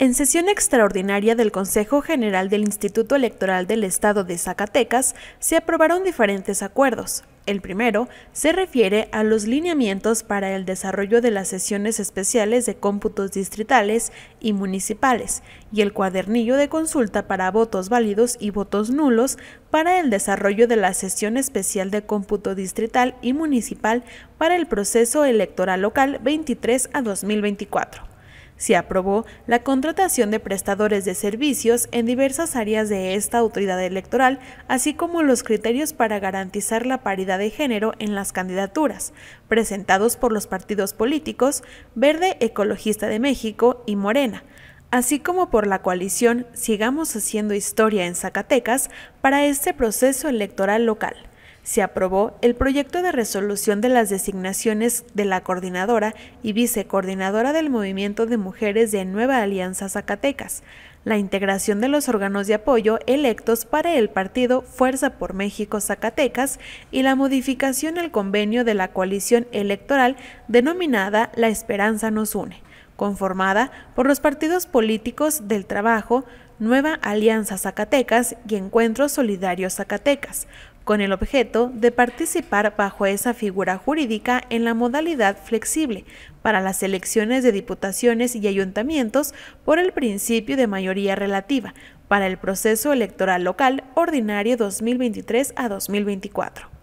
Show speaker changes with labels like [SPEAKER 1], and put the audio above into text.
[SPEAKER 1] En sesión extraordinaria del Consejo General del Instituto Electoral del Estado de Zacatecas se aprobaron diferentes acuerdos. El primero se refiere a los lineamientos para el desarrollo de las sesiones especiales de cómputos distritales y municipales y el cuadernillo de consulta para votos válidos y votos nulos para el desarrollo de la sesión especial de cómputo distrital y municipal para el proceso electoral local 23 a 2024. Se aprobó la contratación de prestadores de servicios en diversas áreas de esta autoridad electoral, así como los criterios para garantizar la paridad de género en las candidaturas, presentados por los partidos políticos Verde Ecologista de México y Morena, así como por la coalición Sigamos haciendo historia en Zacatecas para este proceso electoral local se aprobó el proyecto de resolución de las designaciones de la coordinadora y vicecoordinadora del Movimiento de Mujeres de Nueva Alianza Zacatecas, la integración de los órganos de apoyo electos para el partido Fuerza por México Zacatecas y la modificación al convenio de la coalición electoral denominada La Esperanza nos une, conformada por los partidos políticos del trabajo, Nueva Alianza Zacatecas y Encuentro Solidario Zacatecas, con el objeto de participar bajo esa figura jurídica en la modalidad flexible para las elecciones de diputaciones y ayuntamientos por el principio de mayoría relativa para el proceso electoral local ordinario 2023 a 2024.